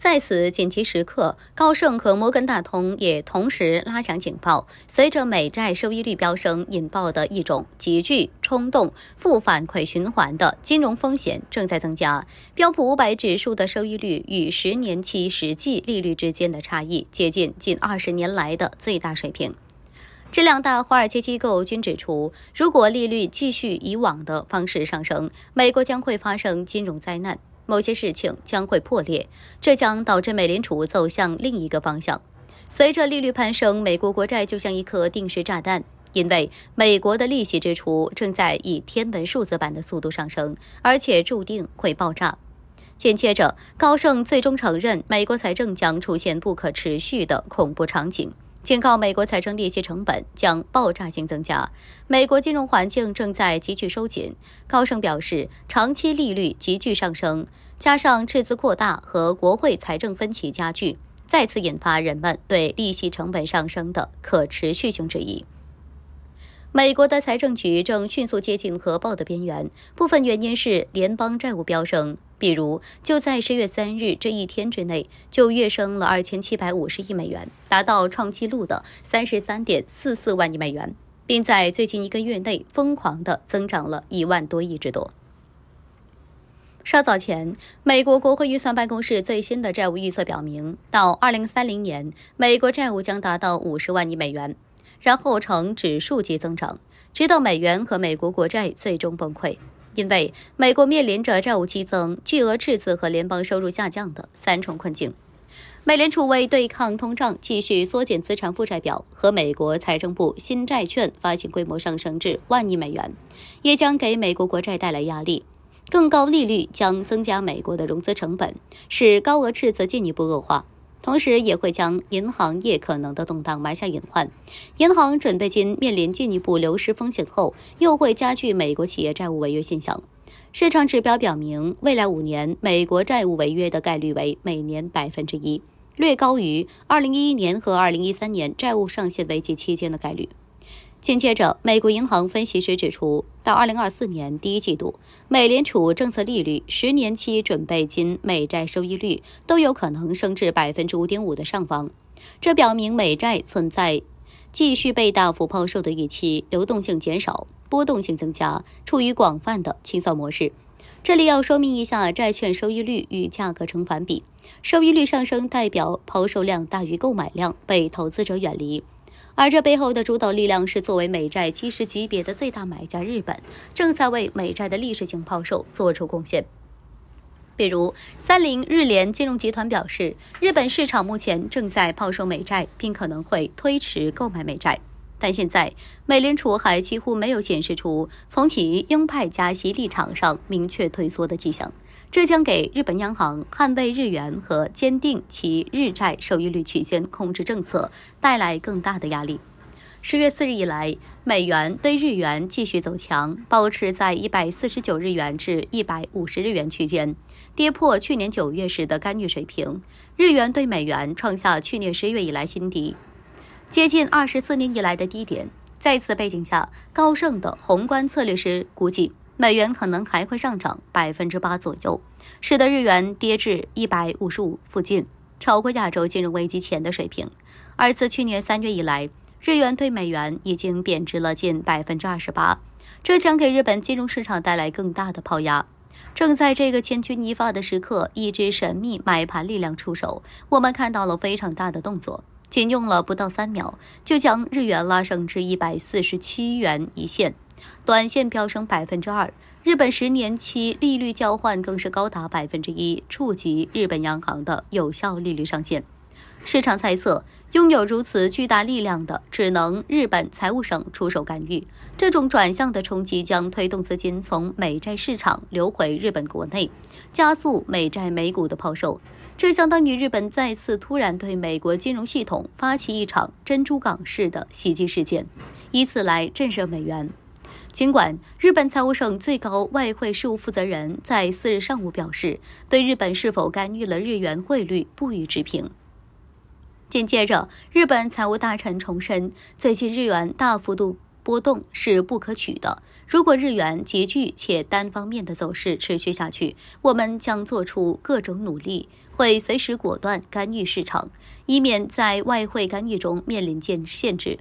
在此紧急时刻，高盛和摩根大通也同时拉响警报。随着美债收益率飙升，引爆的一种急剧冲动、负反馈循环的金融风险正在增加。标普五百指数的收益率与十年期实际利率之间的差异接近近二十年来的最大水平。这两大华尔街机构均指出，如果利率继续以往的方式上升，美国将会发生金融灾难。某些事情将会破裂，这将导致美联储走向另一个方向。随着利率攀升，美国国债就像一颗定时炸弹，因为美国的利息支出正在以天文数字般的速度上升，而且注定会爆炸。紧接着，高盛最终承认，美国财政将出现不可持续的恐怖场景，警告美国财政利息成本将爆炸性增加。美国金融环境正在急剧收紧。高盛表示，长期利率急剧上升。加上赤字扩大和国会财政分歧加剧，再次引发人们对利息成本上升的可持续性质疑。美国的财政局正迅速接近核爆的边缘，部分原因是联邦债务飙升。比如，就在十月三日这一天之内，就跃升了二千七百五十亿美元，达到创纪录的三十三点四四万亿美元，并在最近一个月内疯狂的增长了一万多亿之多。稍早前，美国国会预算办公室最新的债务预测表明，到2030年，美国债务将达到50万亿美元，然后呈指数级增长，直到美元和美国国债最终崩溃。因为美国面临着债务激增、巨额赤字和联邦收入下降的三重困境。美联储为对抗通胀，继续缩减资产负债表，和美国财政部新债券发行规模上升至万亿美元，也将给美国国债带来压力。更高利率将增加美国的融资成本，使高额赤字进一步恶化，同时也会将银行业可能的动荡埋下隐患。银行准备金面临进一步流失风险后，又会加剧美国企业债务违约现象。市场指标表明，未来五年美国债务违约的概率为每年百分之一，略高于2011年和2013年债务上限危机期间的概率。紧接着，美国银行分析师指出，到二零二四年第一季度，美联储政策利率、十年期准备金美债收益率都有可能升至百分之五点五的上方。这表明美债存在继续被大幅抛售的预期，流动性减少，波动性增加，处于广泛的清算模式。这里要说明一下，债券收益率与价格成反比，收益率上升代表抛售量大于购买量，被投资者远离。而这背后的主导力量是作为美债基石级别的最大买家，日本正在为美债的历史性抛售做出贡献。比如，三菱日联金融集团表示，日本市场目前正在抛售美债，并可能会推迟购买美债。但现在，美联储还几乎没有显示出从其鹰派加息立场上明确退缩的迹象。这将给日本央行捍卫日元和坚定其日债收益率曲线控制政策带来更大的压力。十月四日以来，美元对日元继续走强，保持在一百四十九日元至一百五十日元区间，跌破去年九月时的干预水平。日元对美元创下去年十月以来新低，接近二十四年以来的低点。在此背景下，高盛的宏观策略师估计。美元可能还会上涨百分之八左右，使得日元跌至一百五十五附近，超过亚洲金融危机前的水平。而自去年三月以来，日元对美元已经贬值了近百分之二十八，这将给日本金融市场带来更大的抛压。正在这个千钧一发的时刻，一支神秘买盘力量出手，我们看到了非常大的动作，仅用了不到三秒就将日元拉升至一百四十七元一线。短线飙升百分之二，日本十年期利率交换更是高达百分之一，触及日本央行的有效利率上限。市场猜测，拥有如此巨大力量的，只能日本财务省出手干预。这种转向的冲击将推动资金从美债市场流回日本国内，加速美债美股的抛售。这相当于日本再次突然对美国金融系统发起一场珍珠港式的袭击事件，以此来震慑美元。尽管日本财务省最高外汇事务负责人在四日上午表示，对日本是否干预了日元汇率不予置评。紧接着，日本财务大臣重申，最近日元大幅度波动是不可取的。如果日元急剧且单方面的走势持续下去，我们将做出各种努力，会随时果断干预市场，以免在外汇干预中面临限限制。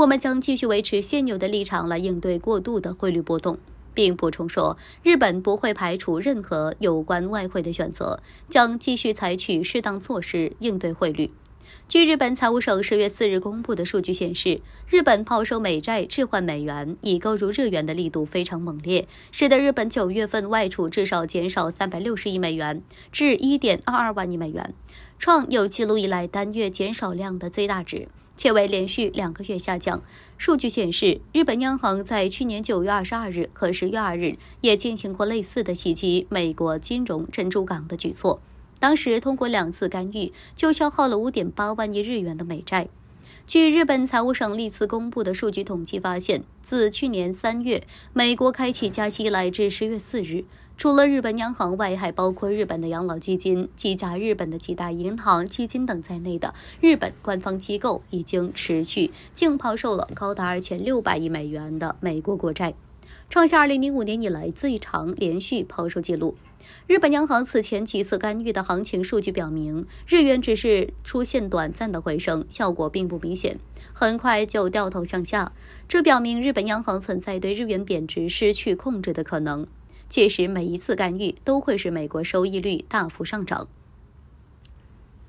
我们将继续维持现有的立场来应对过度的汇率波动，并补充说，日本不会排除任何有关外汇的选择，将继续采取适当措施应对汇率。据日本财务省十月四日公布的数据显示，日本抛售美债置换美元以购入日元的力度非常猛烈，使得日本九月份外储至少减少三百六十亿美元至一点二二万亿美元，创有记录以来单月减少量的最大值。且为连续两个月下降。数据显示，日本央行在去年九月二十二日和十月二日也进行过类似的袭击美国金融珍珠港的举措。当时通过两次干预，就消耗了五点八万亿日元的美债。据日本财务省历次公布的数据统计发现，自去年三月美国开启加息，来至十月四日。除了日本央行外，还包括日本的养老基金、几家日本的几大银行、基金等在内的日本官方机构，已经持续净抛售了高达二千六百亿美元的美国国债，创下二零零五年以来最长连续抛售记录。日本央行此前几次干预的行情数据表明，日元只是出现短暂的回升，效果并不明显，很快就掉头向下。这表明日本央行存在对日元贬值失去控制的可能。届时，每一次干预都会使美国收益率大幅上涨。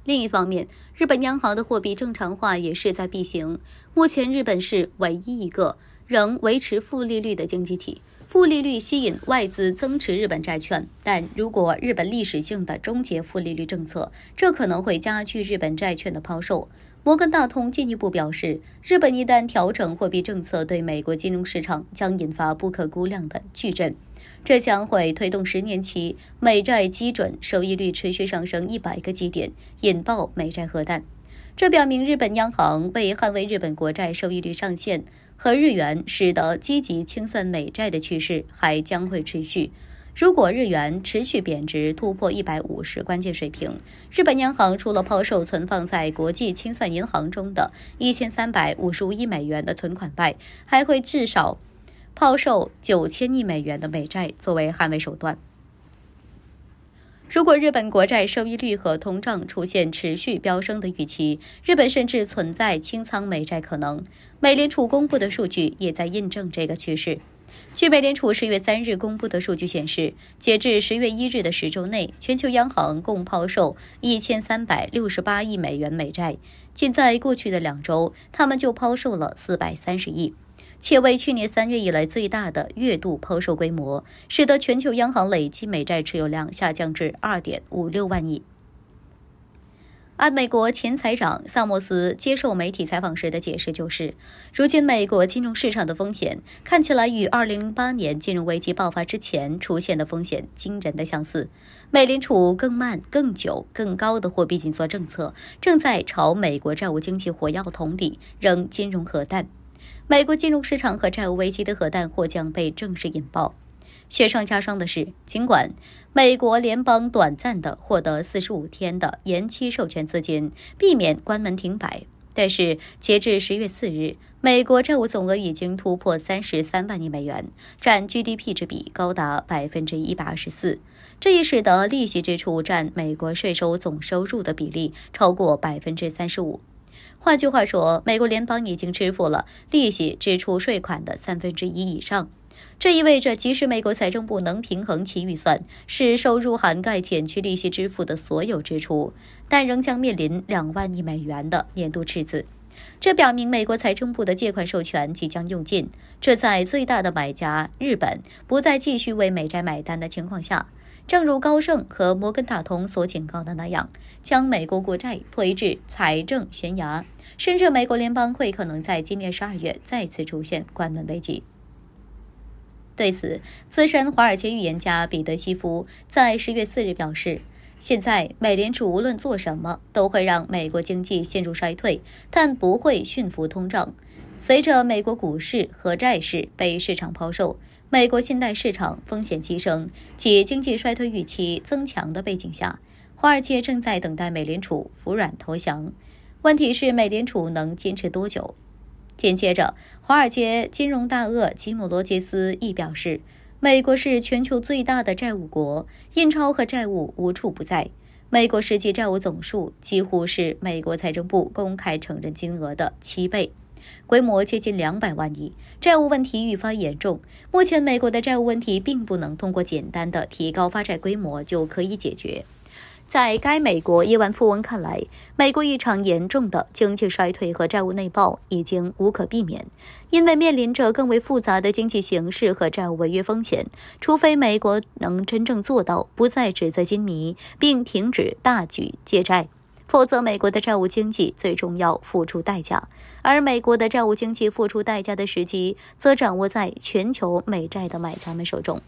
另一方面，日本央行的货币正常化也势在必行。目前，日本是唯一一个仍维持负利率的经济体。负利率吸引外资增持日本债券，但如果日本历史性的终结负利率政策，这可能会加剧日本债券的抛售。摩根大通进一步表示，日本一旦调整货币政策，对美国金融市场将引发不可估量的巨震。这将会推动十年期美债基准收益率持续上升一百个基点，引爆美债核弹。这表明，日本央行为捍卫日本国债收益率上限和日元，使得积极清算美债的趋势还将会持续。如果日元持续贬值突破一百五十关键水平，日本央行除了抛售存放在国际清算银行中的一千三百五十五亿美元的存款外，还会至少。抛售九千亿美元的美债作为捍卫手段。如果日本国债收益率和通胀出现持续飙升的预期，日本甚至存在清仓美债可能。美联储公布的数据也在印证这个趋势。据美联储十月三日公布的数据显示，截至十月一日的十周内，全球央行共抛售一千三百六十八亿美元美债，仅在过去的两周，他们就抛售了四百三十亿。且为去年三月以来最大的月度抛售规模，使得全球央行累计美债持有量下降至二点五六万亿。按美国前财长萨默斯接受媒体采访时的解释，就是如今美国金融市场的风险看起来与二零零八年金融危机爆发之前出现的风险惊人的相似。美联储更慢、更久、更高的货币紧缩政策，正在朝美国债务经济火药桶里扔金融核弹。美国金融市场和债务危机的核弹或将被正式引爆。雪上加霜的是，尽管美国联邦短暂地获得四十五天的延期授权资金，避免关门停摆，但是截至十月四日，美国债务总额已经突破三十三万亿美元，占 GDP 之比高达百分之一百二十四，这也使得利息支出占美国税收总收入的比例超过百分之三十五。换句话说，美国联邦已经支付了利息支出税款的三分之一以上。这意味着，即使美国财政部能平衡其预算，是收入涵盖减去利息支付的所有支出，但仍将面临两万亿美元的年度赤字。这表明美国财政部的借款授权即将用尽。这在最大的买家日本不再继续为美债买单的情况下。正如高盛和摩根大通所警告的那样，将美国国债推至财政悬崖，甚至美国联邦会可能在今年十二月再次出现关门危机。对此，资深华尔街预言家彼得·希夫在十月四日表示：“现在美联储无论做什么，都会让美国经济陷入衰退，但不会驯服通胀。随着美国股市和债市被市场抛售。”美国信贷市场风险激升及经济衰退预期增强的背景下，华尔街正在等待美联储服软投降。问题是，美联储能坚持多久？紧接着，华尔街金融大鳄吉姆·罗杰斯亦表示，美国是全球最大的债务国，印钞和债务无处不在。美国实际债务总数几乎是美国财政部公开承认金额的七倍。规模接近两百万亿，债务问题愈发严重。目前，美国的债务问题并不能通过简单的提高发债规模就可以解决。在该美国亿万富翁看来，美国一场严重的经济衰退和债务内爆已经无可避免，因为面临着更为复杂的经济形势和债务违约风险。除非美国能真正做到不再纸醉金迷，并停止大举借债。否则，美国的债务经济最终要付出代价，而美国的债务经济付出代价的时机，则掌握在全球美债的买家们手中。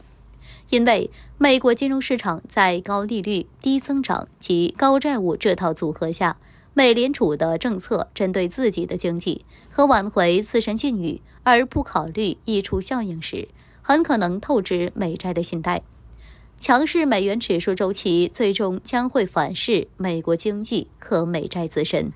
因为美国金融市场在高利率、低增长及高债务这套组合下，美联储的政策针对自己的经济和挽回自身信誉，而不考虑溢出效应时，很可能透支美债的信贷。强势美元指数周期最终将会反噬美国经济和美债自身。